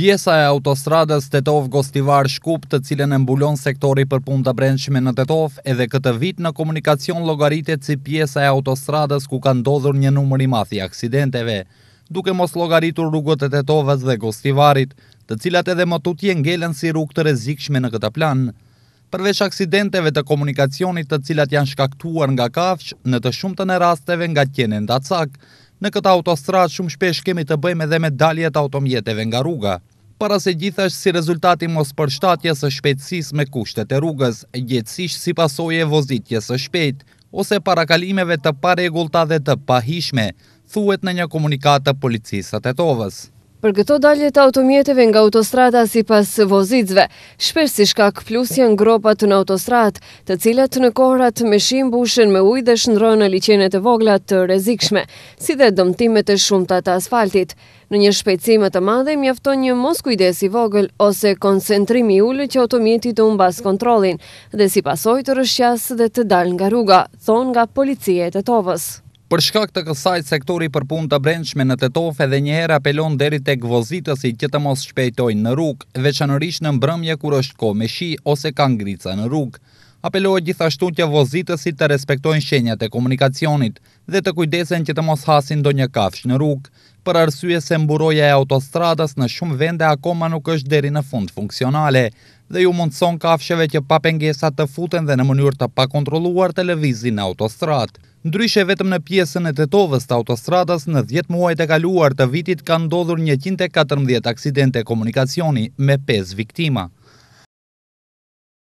Pjesa e autostradës Tetov Gostivar Shkup të cilën e mbulon sektori për pun të brendshme në Tetov edhe këtë vit në komunikacion logaritet si pjesa e autostradës ku ka ndodhur një numëri mathi aksidenteve, duke mos logaritur rrugët e Tetovës dhe Gostivarit, të cilat edhe më tutje ngelen si rrugë të rezikshme në këtë plan. Përveç aksidenteve të komunikacionit të cilat janë shkaktuar nga kafsh, në të shumë të në rasteve nga tjene ndacak, Në këtë autostradë shumë shpesh kemi të bëjmë edhe me daljet automjeteve nga rruga para se gjithasht si rezultati mos për së shpetsis me kushtet e rrugës, gjithësisht si pasoje e vozitje së shpet, ose parakalimeve të paregulta dhe të pahishme, thuet në një komunikat të policisat e tovës. Për këto dalje të automjeteve nga autostrata si pas vozitve, shpesh si shkak plus janë gropat në autostrat, të cilat në kohrat me shim bushen me uj dhe shëndrojnë në liqenet e voglat të rezikshme, si dhe dëmtimet e shumta të asfaltit. Në një shpejtësime të madhe, mjafton një mos kujdesi vogël ose koncentrimi ullë që automjeti të umbas kontrolin dhe si pasoj të rëshqas dhe të dal nga rruga, thonë nga policie të tovës. Për shkak të kësaj sektori për punë të brendshme në Tetovë edhe një herë apelon deri tek vozitësi që të mos shpejtojnë në rrugë, veçanërisht në mbrëmje kur është kohë me shi ose ka ngrica në rrugë apelohet gjithashtu që vozitësit të respektojnë shenjat e komunikacionit dhe të kujdesen që të mos hasin do një kafsh në rrugë, për arsye se mburoja e autostradës në shumë vende akoma nuk është deri në fund funksionale dhe ju mundëson kafsheve që pa pengesa të futen dhe në mënyrë të pa kontroluar televizin në autostradë. Ndryshe vetëm në piesën e tetovës të autostradës në 10 muajt e kaluar të vitit kanë ndodhur 114 aksidente komunikacioni me 5 viktima.